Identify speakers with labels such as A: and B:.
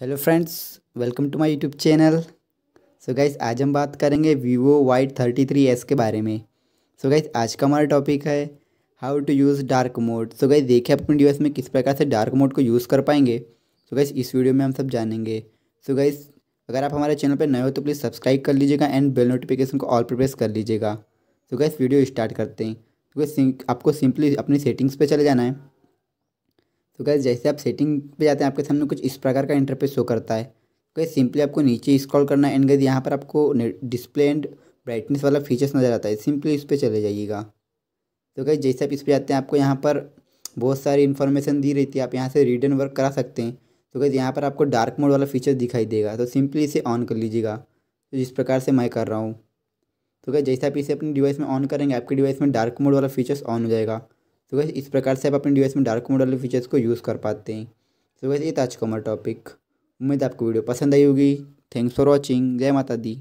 A: hello friends welcome to my YouTube channel so guys आज हम बात करेंगे Vivo white thirty three S के बारे में सो so गाइज आज का हमारा टॉपिक है how to use dark mode so guys देखिए अपने डिवाइस में किस प्रकार से डार्क मोड को यूज़ कर पाएंगे सो so गाइज इस वीडियो में हम सब जानेंगे सो so गाइज अगर आप हमारे चैनल पर नए हो तो प्लीज़ सब्सक्राइब कर लीजिएगा एंड बेल नोटिफिकेशन को ऑल प्रिप्रेस प्रेस कर लीजिएगा सो गाइज वीडियो स्टार्ट करते हैं तो आपको सिंपली अपनी सेटिंग्स पर चले जाना है तो गैस जैसे आप सेटिंग पे जाते हैं आपके सामने कुछ इस प्रकार का इंटरफेस शो करता है
B: तो गैस
A: सिंपली आपको नीचे स्क्रॉल करना है एंड गैस यहाँ पर आपको डिस्प्ले एंड ब्राइटनेस वाला फीचर्स नज़र आता है सिंपली इस पर चले जाइएगा तो गैस जैसे आप इस पर जाते हैं आपको यहाँ पर बहुत सारी इन्फॉर्मेशन दी रहती है आप यहाँ से रीड एंड वर्क करा सकते हैं तो गैस यहाँ पर आपको डार्क मोड वाला फीचर दिखाई देगा तो सिंपली इसे ऑन कर लीजिएगा तो जिस प्रकार से मैं कर रहा हूँ तो गैस जैसे आप इसे अपने डिवाइस में ऑन करेंगे आपके डिवाइस में डार्क मोड वाला फीचर्स ऑन हो जाएगा तो वैसे इस प्रकार से आप अपने डिवाइस में डार्क मोड वाले फीचर्स को यूज़ कर पाते हैं तो वैसे ये ताज कमर टॉपिक उम्मीद आपको वीडियो पसंद आई होगी थैंक्स फॉर वॉचिंग जय माता दी